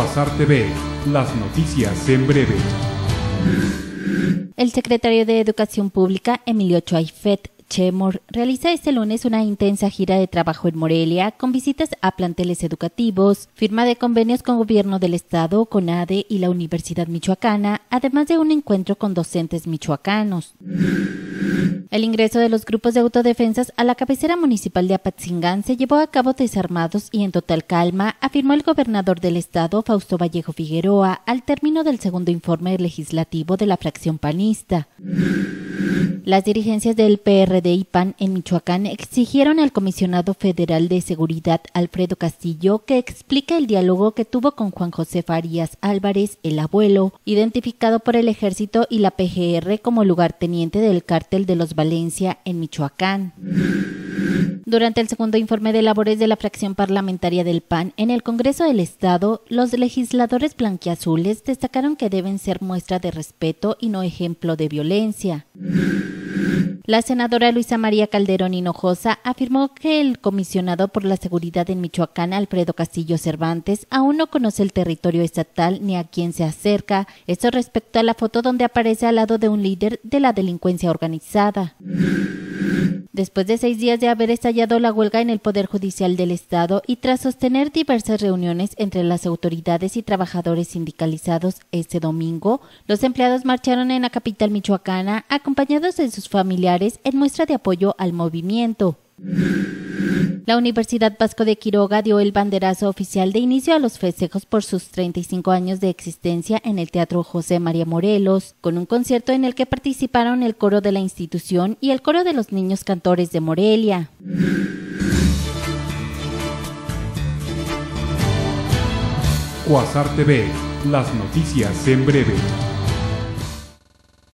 azar TV, las noticias en breve. El secretario de Educación Pública, Emilio Chuaifet Chemor, realiza este lunes una intensa gira de trabajo en Morelia con visitas a planteles educativos, firma de convenios con Gobierno del Estado, con Ade y la Universidad Michoacana, además de un encuentro con docentes michoacanos. El ingreso de los grupos de autodefensas a la cabecera municipal de Apatzingán se llevó a cabo desarmados y en total calma, afirmó el gobernador del estado, Fausto Vallejo Figueroa, al término del segundo informe legislativo de la fracción panista. Las dirigencias del PRD y PAN en Michoacán exigieron al comisionado federal de seguridad Alfredo Castillo que explique el diálogo que tuvo con Juan José Farías Álvarez, el abuelo, identificado por el ejército y la PGR como lugarteniente del cártel de los Valencia en Michoacán. Durante el segundo informe de labores de la fracción parlamentaria del PAN en el Congreso del Estado, los legisladores blanquiazules destacaron que deben ser muestra de respeto y no ejemplo de violencia. La senadora Luisa María Calderón Hinojosa afirmó que el comisionado por la seguridad en Michoacán, Alfredo Castillo Cervantes, aún no conoce el territorio estatal ni a quién se acerca. Esto respecto a la foto donde aparece al lado de un líder de la delincuencia organizada. Después de seis días de haber estallado la huelga en el Poder Judicial del Estado y tras sostener diversas reuniones entre las autoridades y trabajadores sindicalizados este domingo, los empleados marcharon en la capital michoacana acompañados de sus familiares en muestra de apoyo al movimiento. La Universidad Vasco de Quiroga dio el banderazo oficial de inicio a los festejos por sus 35 años de existencia en el Teatro José María Morelos, con un concierto en el que participaron el coro de la institución y el coro de los niños cantores de Morelia. TV, las noticias en breve.